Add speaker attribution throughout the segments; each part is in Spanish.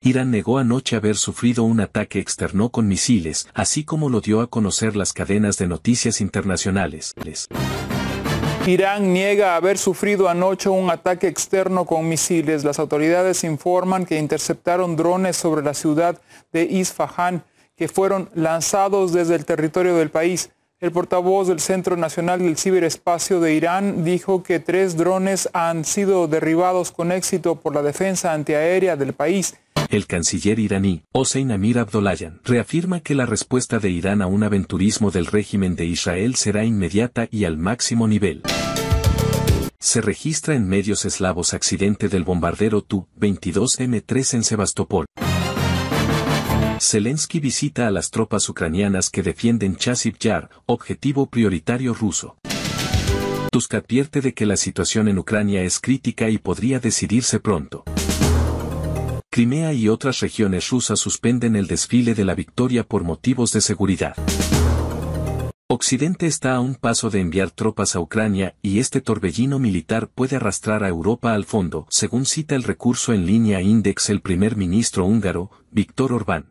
Speaker 1: Irán negó anoche haber sufrido un ataque externo con misiles, así como lo dio a conocer las cadenas de noticias internacionales. Irán niega haber sufrido anoche un ataque externo con misiles. Las autoridades informan que interceptaron drones sobre la ciudad de Isfahan que fueron lanzados desde el territorio del país. El portavoz del Centro Nacional del Ciberespacio de Irán dijo que tres drones han sido derribados con éxito por la defensa antiaérea del país. El canciller iraní, Hossein Amir Abdullayan, reafirma que la respuesta de Irán a un aventurismo del régimen de Israel será inmediata y al máximo nivel. Se registra en medios eslavos accidente del bombardero Tu-22M3 en Sebastopol. Zelensky visita a las tropas ucranianas que defienden Chasiv Yar, objetivo prioritario ruso. Tusk advierte de que la situación en Ucrania es crítica y podría decidirse pronto. Crimea y otras regiones rusas suspenden el desfile de la victoria por motivos de seguridad. Occidente está a un paso de enviar tropas a Ucrania y este torbellino militar puede arrastrar a Europa al fondo, según cita el recurso en línea Index el primer ministro húngaro, Víctor Orbán.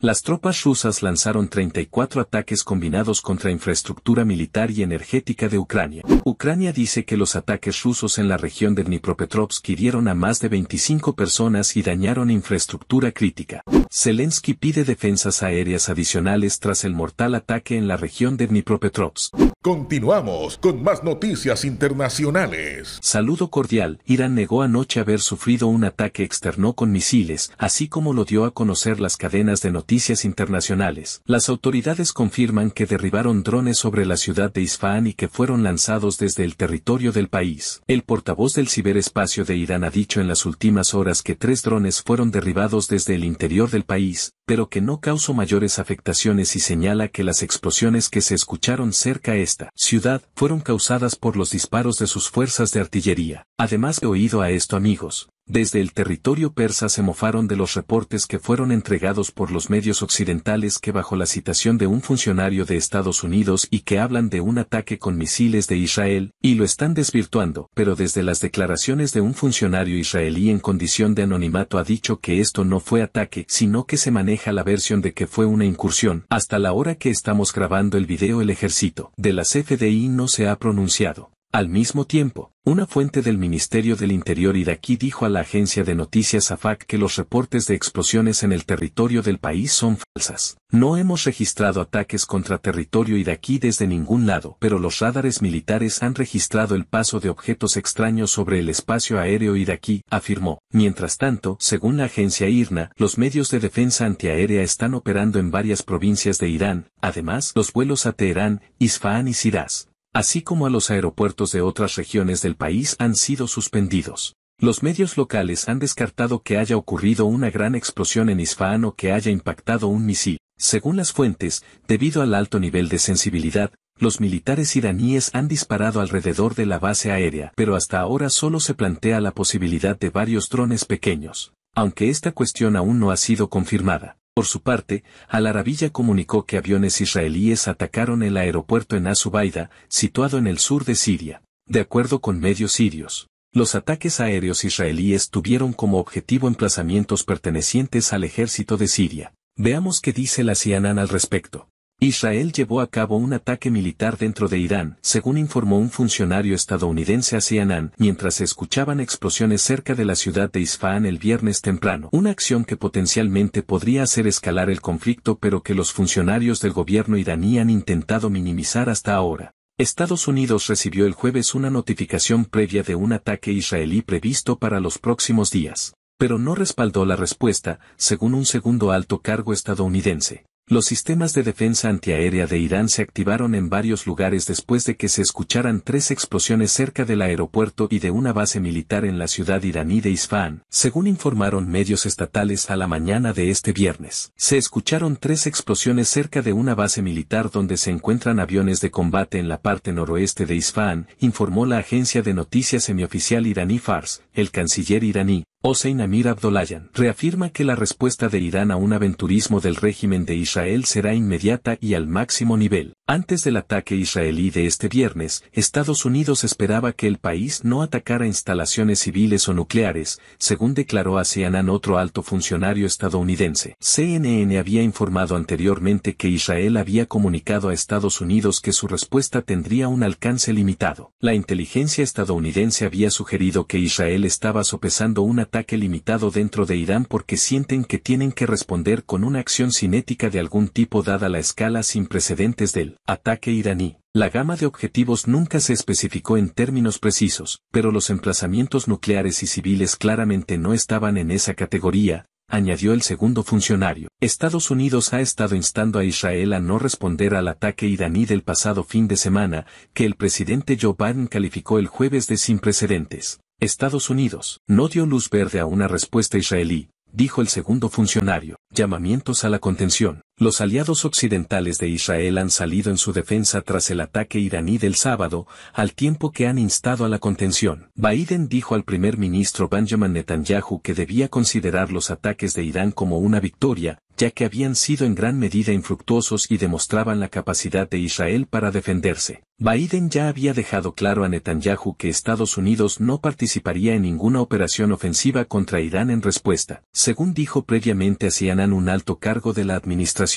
Speaker 1: Las tropas rusas lanzaron 34 ataques combinados contra infraestructura militar y energética de Ucrania. Ucrania dice que los ataques rusos en la región de Dnipropetrovsk hirieron a más de 25 personas y dañaron infraestructura crítica. Zelensky pide defensas aéreas adicionales tras el mortal ataque en la región de Dnipropetrovsk. Continuamos con más noticias internacionales. Saludo cordial. Irán negó anoche haber sufrido un ataque externo con misiles, así como lo dio a conocer las cadenas de noticias noticias internacionales, las autoridades confirman que derribaron drones sobre la ciudad de Isfahan y que fueron lanzados desde el territorio del país. El portavoz del ciberespacio de Irán ha dicho en las últimas horas que tres drones fueron derribados desde el interior del país, pero que no causó mayores afectaciones y señala que las explosiones que se escucharon cerca esta ciudad fueron causadas por los disparos de sus fuerzas de artillería. Además he oído a esto amigos, desde el territorio persa se mofaron de los reportes que fueron entregados por los medios occidentales que bajo la citación de un funcionario de Estados Unidos y que hablan de un ataque con misiles de Israel, y lo están desvirtuando, pero desde las declaraciones de un funcionario israelí en condición de anonimato ha dicho que esto no fue ataque, sino que se maneja la versión de que fue una incursión, hasta la hora que estamos grabando el video el ejército de las FDI no se ha pronunciado. Al mismo tiempo, una fuente del Ministerio del Interior iraquí dijo a la agencia de noticias AFAC que los reportes de explosiones en el territorio del país son falsas. No hemos registrado ataques contra territorio iraquí desde ningún lado, pero los radares militares han registrado el paso de objetos extraños sobre el espacio aéreo iraquí, afirmó. Mientras tanto, según la agencia IRNA, los medios de defensa antiaérea están operando en varias provincias de Irán, además, los vuelos a Teherán, Isfahan y Siraz así como a los aeropuertos de otras regiones del país han sido suspendidos. Los medios locales han descartado que haya ocurrido una gran explosión en Isfahan o que haya impactado un misil. Según las fuentes, debido al alto nivel de sensibilidad, los militares iraníes han disparado alrededor de la base aérea, pero hasta ahora solo se plantea la posibilidad de varios drones pequeños, aunque esta cuestión aún no ha sido confirmada. Por su parte, al Arabiya comunicó que aviones israelíes atacaron el aeropuerto en Azubaida, situado en el sur de Siria. De acuerdo con medios sirios, los ataques aéreos israelíes tuvieron como objetivo emplazamientos pertenecientes al ejército de Siria. Veamos qué dice la CNN al respecto. Israel llevó a cabo un ataque militar dentro de Irán, según informó un funcionario estadounidense a CNN, mientras escuchaban explosiones cerca de la ciudad de Isfahan el viernes temprano. Una acción que potencialmente podría hacer escalar el conflicto pero que los funcionarios del gobierno iraní han intentado minimizar hasta ahora. Estados Unidos recibió el jueves una notificación previa de un ataque israelí previsto para los próximos días, pero no respaldó la respuesta, según un segundo alto cargo estadounidense. Los sistemas de defensa antiaérea de Irán se activaron en varios lugares después de que se escucharan tres explosiones cerca del aeropuerto y de una base militar en la ciudad iraní de Isfahan, según informaron medios estatales a la mañana de este viernes. Se escucharon tres explosiones cerca de una base militar donde se encuentran aviones de combate en la parte noroeste de Isfahan, informó la agencia de noticias semioficial iraní Fars, el canciller iraní, Hossein Amir Abdullayan reafirma que la respuesta de Irán a un aventurismo del régimen de Israel será inmediata y al máximo nivel. Antes del ataque israelí de este viernes, Estados Unidos esperaba que el país no atacara instalaciones civiles o nucleares, según declaró a CNN otro alto funcionario estadounidense. CNN había informado anteriormente que Israel había comunicado a Estados Unidos que su respuesta tendría un alcance limitado. La inteligencia estadounidense había sugerido que Israel estaba sopesando un ataque limitado dentro de Irán porque sienten que tienen que responder con una acción cinética de algún tipo dada la escala sin precedentes del ataque iraní. La gama de objetivos nunca se especificó en términos precisos, pero los emplazamientos nucleares y civiles claramente no estaban en esa categoría, añadió el segundo funcionario. Estados Unidos ha estado instando a Israel a no responder al ataque iraní del pasado fin de semana, que el presidente Joe Biden calificó el jueves de sin precedentes. Estados Unidos no dio luz verde a una respuesta israelí, dijo el segundo funcionario. Llamamientos a la contención. Los aliados occidentales de Israel han salido en su defensa tras el ataque iraní del sábado, al tiempo que han instado a la contención. Biden dijo al primer ministro Benjamin Netanyahu que debía considerar los ataques de Irán como una victoria, ya que habían sido en gran medida infructuosos y demostraban la capacidad de Israel para defenderse. Biden ya había dejado claro a Netanyahu que Estados Unidos no participaría en ninguna operación ofensiva contra Irán en respuesta. Según dijo previamente Sianan un alto cargo de la administración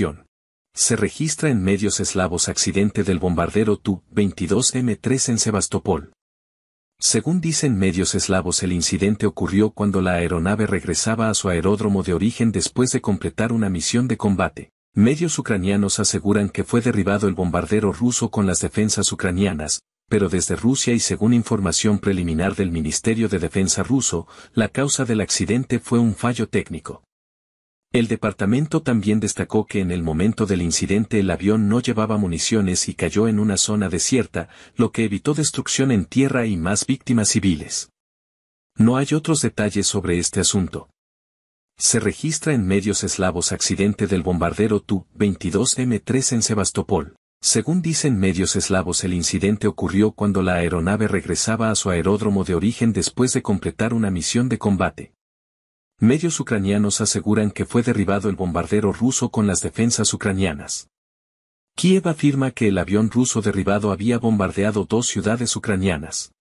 Speaker 1: se registra en medios eslavos accidente del bombardero Tu-22M3 en Sebastopol. Según dicen medios eslavos el incidente ocurrió cuando la aeronave regresaba a su aeródromo de origen después de completar una misión de combate. Medios ucranianos aseguran que fue derribado el bombardero ruso con las defensas ucranianas, pero desde Rusia y según información preliminar del Ministerio de Defensa ruso, la causa del accidente fue un fallo técnico. El departamento también destacó que en el momento del incidente el avión no llevaba municiones y cayó en una zona desierta, lo que evitó destrucción en tierra y más víctimas civiles. No hay otros detalles sobre este asunto. Se registra en medios eslavos accidente del bombardero Tu-22M3 en Sebastopol. Según dicen medios eslavos el incidente ocurrió cuando la aeronave regresaba a su aeródromo de origen después de completar una misión de combate. Medios ucranianos aseguran que fue derribado el bombardero ruso con las defensas ucranianas. Kiev afirma que el avión ruso derribado había bombardeado dos ciudades ucranianas.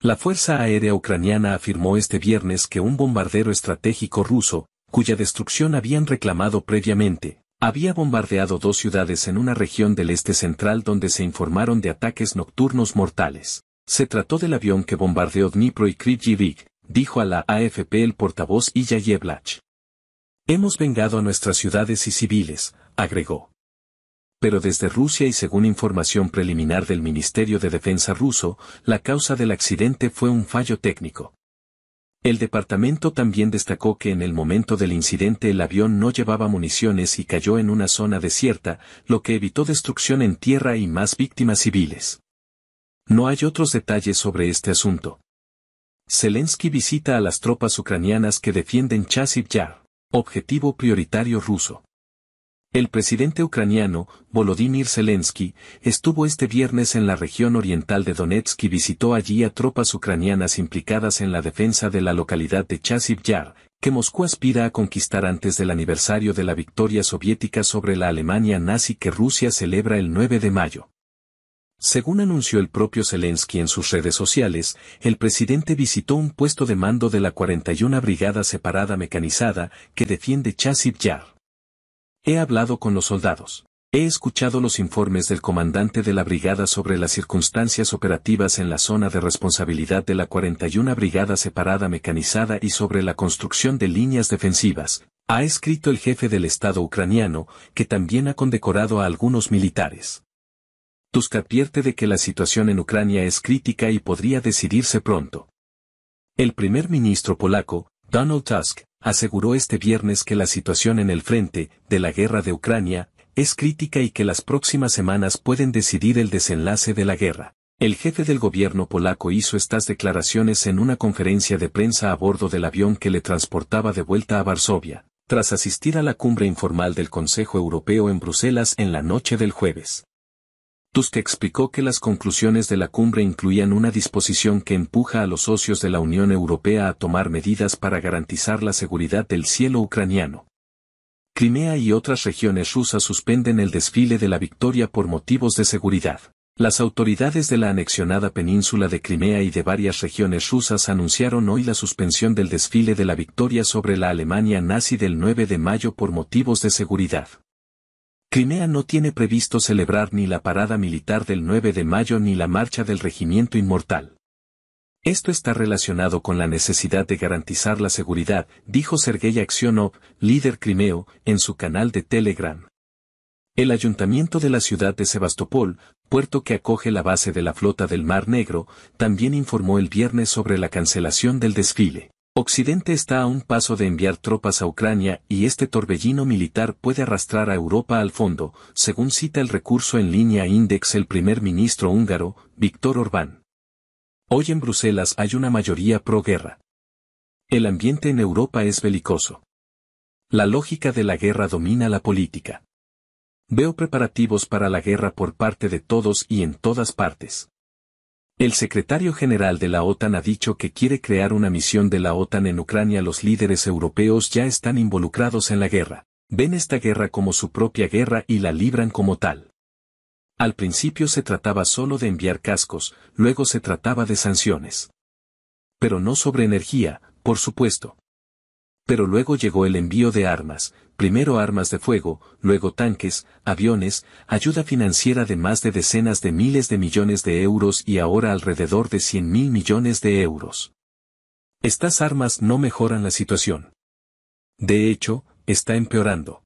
Speaker 1: La Fuerza Aérea Ucraniana afirmó este viernes que un bombardero estratégico ruso, cuya destrucción habían reclamado previamente, había bombardeado dos ciudades en una región del este central donde se informaron de ataques nocturnos mortales. Se trató del avión que bombardeó Dnipro y Kryvyi dijo a la AFP el portavoz Ilya Yevlach. Hemos vengado a nuestras ciudades y civiles, agregó. Pero desde Rusia y según información preliminar del Ministerio de Defensa ruso, la causa del accidente fue un fallo técnico. El departamento también destacó que en el momento del incidente el avión no llevaba municiones y cayó en una zona desierta, lo que evitó destrucción en tierra y más víctimas civiles. No hay otros detalles sobre este asunto. Zelensky visita a las tropas ucranianas que defienden Chasiv Yar, objetivo prioritario ruso. El presidente ucraniano, Volodymyr Zelensky, estuvo este viernes en la región oriental de Donetsk y visitó allí a tropas ucranianas implicadas en la defensa de la localidad de Chasiv Yar, que Moscú aspira a conquistar antes del aniversario de la victoria soviética sobre la Alemania nazi que Rusia celebra el 9 de mayo. Según anunció el propio Zelensky en sus redes sociales, el presidente visitó un puesto de mando de la 41 Brigada Separada Mecanizada que defiende Chasiv Yar. He hablado con los soldados. He escuchado los informes del comandante de la brigada sobre las circunstancias operativas en la zona de responsabilidad de la 41 Brigada Separada Mecanizada y sobre la construcción de líneas defensivas, ha escrito el jefe del Estado ucraniano, que también ha condecorado a algunos militares. Tusk advierte de que la situación en Ucrania es crítica y podría decidirse pronto. El primer ministro polaco, Donald Tusk, aseguró este viernes que la situación en el frente de la guerra de Ucrania es crítica y que las próximas semanas pueden decidir el desenlace de la guerra. El jefe del gobierno polaco hizo estas declaraciones en una conferencia de prensa a bordo del avión que le transportaba de vuelta a Varsovia, tras asistir a la cumbre informal del Consejo Europeo en Bruselas en la noche del jueves. Tusk explicó que las conclusiones de la cumbre incluían una disposición que empuja a los socios de la Unión Europea a tomar medidas para garantizar la seguridad del cielo ucraniano. Crimea y otras regiones rusas suspenden el desfile de la victoria por motivos de seguridad. Las autoridades de la anexionada península de Crimea y de varias regiones rusas anunciaron hoy la suspensión del desfile de la victoria sobre la Alemania nazi del 9 de mayo por motivos de seguridad. Crimea no tiene previsto celebrar ni la parada militar del 9 de mayo ni la marcha del regimiento inmortal. Esto está relacionado con la necesidad de garantizar la seguridad, dijo Sergei Aksionov, líder crimeo, en su canal de Telegram. El ayuntamiento de la ciudad de Sebastopol, puerto que acoge la base de la flota del Mar Negro, también informó el viernes sobre la cancelación del desfile. Occidente está a un paso de enviar tropas a Ucrania y este torbellino militar puede arrastrar a Europa al fondo, según cita el recurso en línea Index el primer ministro húngaro, Víctor Orbán. Hoy en Bruselas hay una mayoría pro guerra. El ambiente en Europa es belicoso. La lógica de la guerra domina la política. Veo preparativos para la guerra por parte de todos y en todas partes. El secretario general de la OTAN ha dicho que quiere crear una misión de la OTAN en Ucrania. Los líderes europeos ya están involucrados en la guerra, ven esta guerra como su propia guerra y la libran como tal. Al principio se trataba solo de enviar cascos, luego se trataba de sanciones. Pero no sobre energía, por supuesto. Pero luego llegó el envío de armas, primero armas de fuego, luego tanques, aviones, ayuda financiera de más de decenas de miles de millones de euros y ahora alrededor de 100 mil millones de euros. Estas armas no mejoran la situación. De hecho, está empeorando.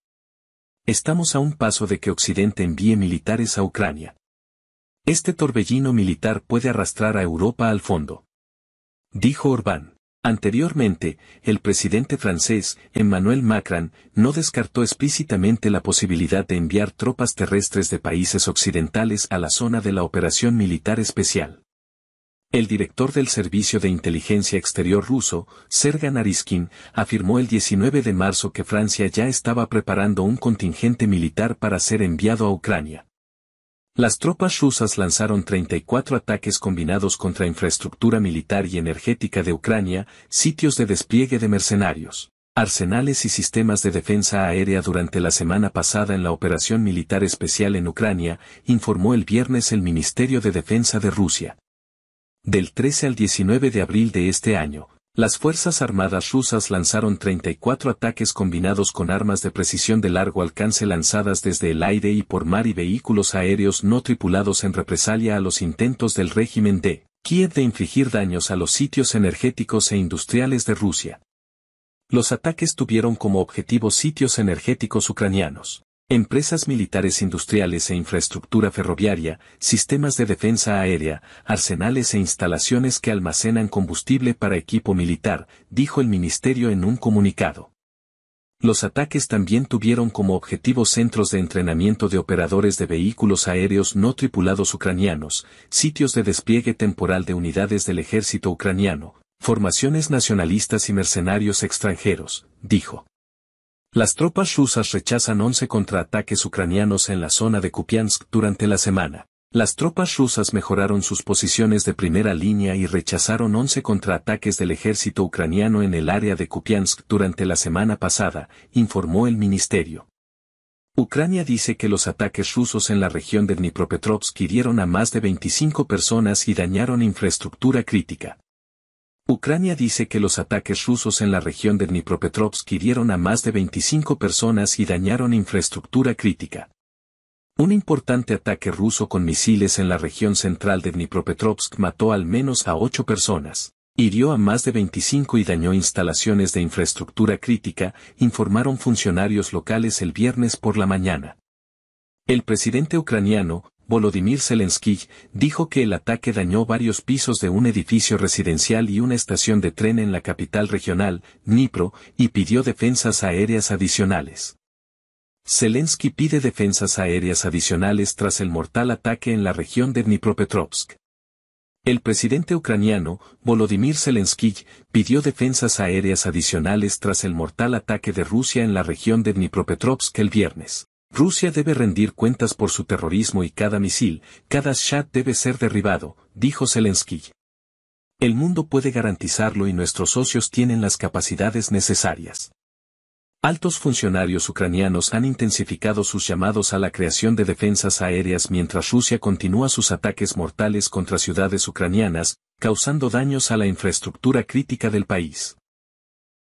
Speaker 1: Estamos a un paso de que Occidente envíe militares a Ucrania. Este torbellino militar puede arrastrar a Europa al fondo. Dijo Orbán. Anteriormente, el presidente francés, Emmanuel Macron, no descartó explícitamente la posibilidad de enviar tropas terrestres de países occidentales a la zona de la operación militar especial. El director del Servicio de Inteligencia Exterior ruso, Sergan Ariskin, afirmó el 19 de marzo que Francia ya estaba preparando un contingente militar para ser enviado a Ucrania. Las tropas rusas lanzaron 34 ataques combinados contra infraestructura militar y energética de Ucrania, sitios de despliegue de mercenarios, arsenales y sistemas de defensa aérea durante la semana pasada en la operación militar especial en Ucrania, informó el viernes el Ministerio de Defensa de Rusia. Del 13 al 19 de abril de este año, las Fuerzas Armadas rusas lanzaron 34 ataques combinados con armas de precisión de largo alcance lanzadas desde el aire y por mar y vehículos aéreos no tripulados en represalia a los intentos del régimen de Kiev de infligir daños a los sitios energéticos e industriales de Rusia. Los ataques tuvieron como objetivo sitios energéticos ucranianos. Empresas militares industriales e infraestructura ferroviaria, sistemas de defensa aérea, arsenales e instalaciones que almacenan combustible para equipo militar, dijo el ministerio en un comunicado. Los ataques también tuvieron como objetivo centros de entrenamiento de operadores de vehículos aéreos no tripulados ucranianos, sitios de despliegue temporal de unidades del ejército ucraniano, formaciones nacionalistas y mercenarios extranjeros, dijo. Las tropas rusas rechazan 11 contraataques ucranianos en la zona de Kupiansk durante la semana. Las tropas rusas mejoraron sus posiciones de primera línea y rechazaron 11 contraataques del ejército ucraniano en el área de Kupiansk durante la semana pasada, informó el ministerio. Ucrania dice que los ataques rusos en la región de Dnipropetrovsk hirieron a más de 25 personas y dañaron infraestructura crítica. Ucrania dice que los ataques rusos en la región de Dnipropetrovsk hirieron a más de 25 personas y dañaron infraestructura crítica. Un importante ataque ruso con misiles en la región central de Dnipropetrovsk mató al menos a 8 personas, hirió a más de 25 y dañó instalaciones de infraestructura crítica, informaron funcionarios locales el viernes por la mañana. El presidente ucraniano, Volodymyr Zelensky dijo que el ataque dañó varios pisos de un edificio residencial y una estación de tren en la capital regional, Dnipro, y pidió defensas aéreas adicionales. Zelensky pide defensas aéreas adicionales tras el mortal ataque en la región de Dnipropetrovsk. El presidente ucraniano, Volodymyr Zelensky, pidió defensas aéreas adicionales tras el mortal ataque de Rusia en la región de Dnipropetrovsk el viernes. Rusia debe rendir cuentas por su terrorismo y cada misil, cada shot debe ser derribado, dijo Zelensky. El mundo puede garantizarlo y nuestros socios tienen las capacidades necesarias. Altos funcionarios ucranianos han intensificado sus llamados a la creación de defensas aéreas mientras Rusia continúa sus ataques mortales contra ciudades ucranianas, causando daños a la infraestructura crítica del país.